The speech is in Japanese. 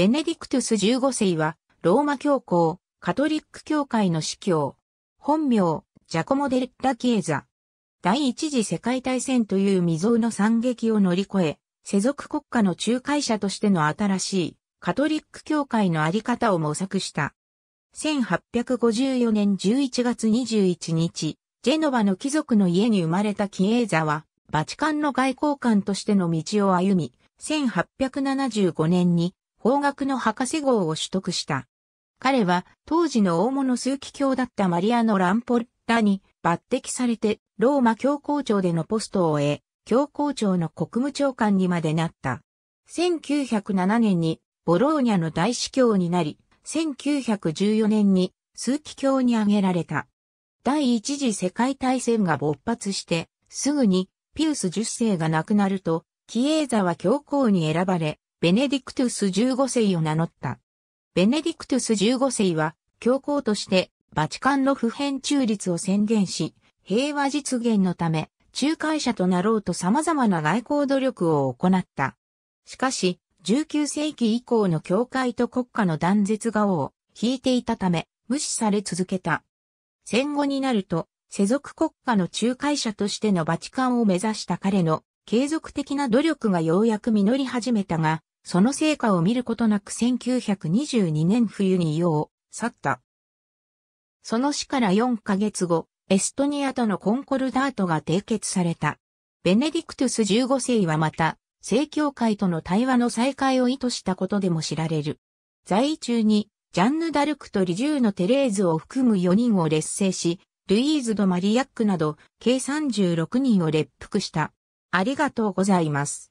ベネディクトゥス15世は、ローマ教皇、カトリック教会の司教、本名、ジャコモ・デ・ラ・キエザ。第一次世界大戦という未曾有の惨劇を乗り越え、世俗国家の仲介者としての新しいカトリック教会のあり方を模索した。1854年11月21日、ジェノバの貴族の家に生まれたキエーザは、バチカンの外交官としての道を歩み、1875年に法学の博士号を取得した。彼は当時の大物枢機卿だったマリアのランポッタに抜擢されてローマ教皇庁でのポストを得、教皇庁の国務長官にまでなった。1907年にボローニャの大司教になり、1914年に枢機卿に挙げられた。第一次世界大戦が勃発して、すぐにピウス10世が亡くなると、キエーザは教皇に選ばれ、ベネディクトゥス15世を名乗った。ベネディクトゥス15世は、教皇として、バチカンの普遍中立を宣言し、平和実現のため、仲介者となろうと様々な外交努力を行った。しかし、19世紀以降の教会と国家の断絶顔を引いていたため、無視され続けた。戦後になると、世俗国家の仲介者としてのバチカンを目指した彼の継続的な努力がようやく実り始めたが、その成果を見ることなく1922年冬に世を去った。その死から4ヶ月後、エストニアとのコンコルダートが締結された。ベネディクトゥス15世はまた、正教会との対話の再開を意図したことでも知られる。在位中に、ジャンヌ・ダルクとリジューのテレーズを含む4人を劣勢し、ルイーズ・ド・マリアックなど、計36人を列服した。ありがとうございます。